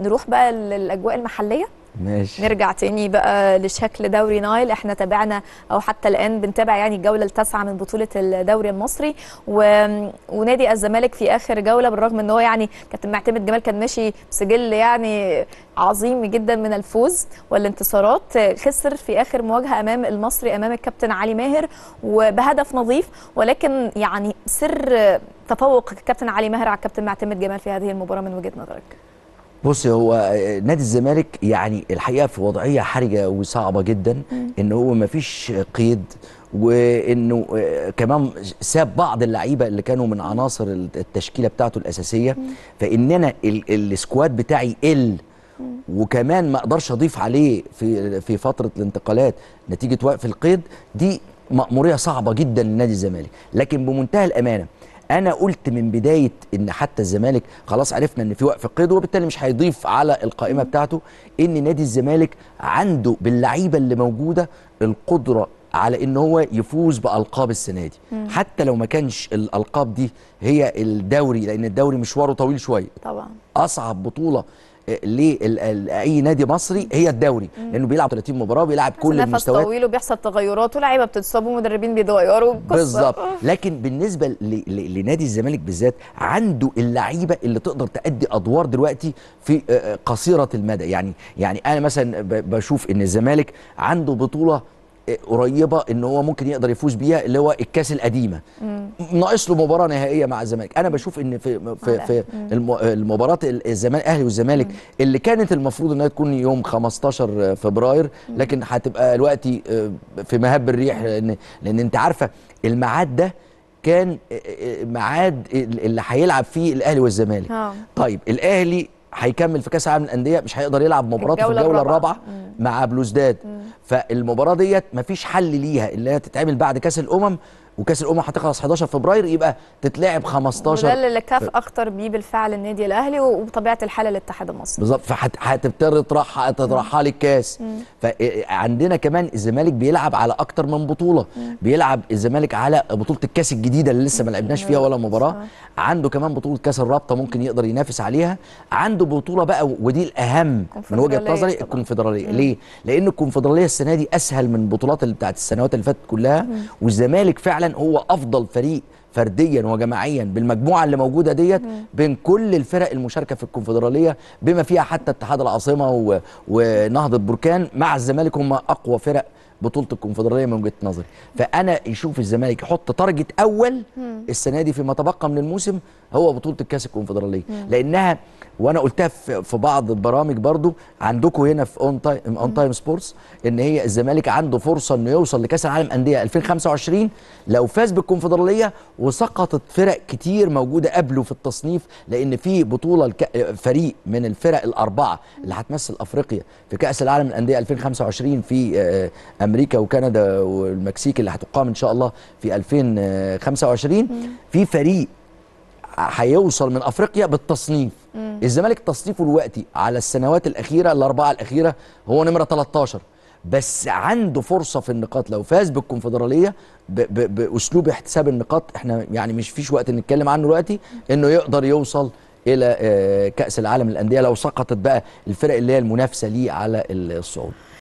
نروح بقى للاجواء المحليه ماشي نرجع تاني بقى لشكل دوري نايل احنا تابعنا او حتى الان بنتابع يعني الجوله التاسعه من بطوله الدوري المصري و... ونادي الزمالك في اخر جوله بالرغم ان هو يعني كابتن معتمد جمال كان ماشي بسجل يعني عظيم جدا من الفوز والانتصارات خسر في اخر مواجهه امام المصري امام الكابتن علي ماهر وبهدف نظيف ولكن يعني سر تفوق الكابتن علي ماهر على الكابتن معتمد جمال في هذه المباراه من وجهه نظرك بص هو نادي الزمالك يعني الحقيقه في وضعيه حرجه وصعبه جدا ان هو ما فيش قيد وانه آه، كمان ساب بعض اللعيبه اللي كانوا من عناصر التشكيله بتاعته الاساسيه فان انا السكواد بتاعي قل وكمان ما اقدرش اضيف عليه في في فتره الانتقالات نتيجه وقف القيد دي مأموريه صعبه جدا لنادي الزمالك لكن بمنتهى الامانه انا قلت من بدايه ان حتى الزمالك خلاص عرفنا ان في وقف قيد وبالتالي مش هيضيف على القائمه بتاعته ان نادي الزمالك عنده باللعيبه اللي موجوده القدره على ان هو يفوز بالقاب السنه دي مم. حتى لو ما كانش الالقاب دي هي الدوري لان الدوري مشواره طويل شويه طبعا اصعب بطوله لاي نادي مصري هي الدوري لانه بيلعب 30 مباراه وبيلعب كل المستويات طويل وبيحصل تغيرات ولاعيبه بتتصاب ومدربين بيتغيروا بالظبط لكن بالنسبه لنادي الزمالك بالذات عنده اللعيبه اللي تقدر تأدي ادوار دلوقتي في آه، قصيره المدى يعني يعني انا مثلا بشوف ان الزمالك عنده بطوله قريبه ان هو ممكن يقدر يفوز بيها اللي هو الكاس القديمه ناقص له مباراه نهائيه مع الزمالك انا بشوف ان في في, في إيه؟ المباراه الزمالك الاهلي والزمالك اللي كانت المفروض انها تكون يوم 15 فبراير لكن هتبقى دلوقتي آه، في مهب الريح لان لان انت عارفه الميعاد ده كان آه، آه، ميعاد اللي هيلعب فيه الاهلي والزمالك طيب الاهلي هيكمل في كاس العالم للانديه مش هيقدر يلعب مباراته في الجوله الرابعه مع بلوزداد فالمباراه ديت مفيش حل ليها اللي هي تتعمل بعد كاس الامم وكاس الامم هتخلص 11 فبراير يبقى تتلعب 15 وده اللي كاف اخطر بيه بالفعل النادي الاهلي وبطبيعه الحال الاتحاد المصري بالظبط فهتضطر تطرحها تطرحها للكاس فعندنا كمان الزمالك بيلعب على اكتر من بطوله مم. بيلعب الزمالك على بطوله الكاس الجديده اللي لسه ما لعبناش فيها ولا مباراه عنده كمان بطوله كاس الرابطه ممكن يقدر ينافس عليها عنده بطوله بقى ودي الاهم من وجهه نظري الكونفدراليه ليه لان الكونفدراليه السنه دي اسهل من البطولات اللي بتاعت السنوات اللي فاتت كلها والزمالك فعلا كان هو افضل فريق فرديا وجماعيا بالمجموعه اللي موجوده ديت بين كل الفرق المشاركه في الكونفدراليه بما فيها حتى اتحاد العاصمه و... ونهضه بركان مع الزمالك هم اقوى فرق بطوله الكونفدراليه من وجهه نظري فانا يشوف الزمالك يحط تارجت اول السنه دي فيما تبقى من الموسم هو بطوله الكاس الكونفدراليه لانها وانا قلتها في بعض البرامج برضو عندكم هنا في اون تايم اون تايم سبورتس ان هي الزمالك عنده فرصه انه يوصل لكاس العالم انديه 2025 لو فاز بالكونفدراليه وسقطت فرق كتير موجوده قبله في التصنيف لان في بطوله الك... فريق من الفرق الاربعه اللي هتمثل افريقيا في كاس العالم الانديه 2025 في آه، امريكا وكندا والمكسيك اللي هتقام ان شاء الله في 2025 في فريق هيوصل من افريقيا بالتصنيف الزمالك تصنيفه الوقتي على السنوات الاخيره الاربعه الاخيره هو نمره 13 بس عنده فرصه في النقاط لو فاز بالكونفدراليه باسلوب احتساب النقاط احنا يعني مش فيش وقت نتكلم عنه دلوقتي انه يقدر يوصل الى آه، كاس العالم للانديه لو سقطت بقى الفرق اللي هي المنافسه ليه على الصعود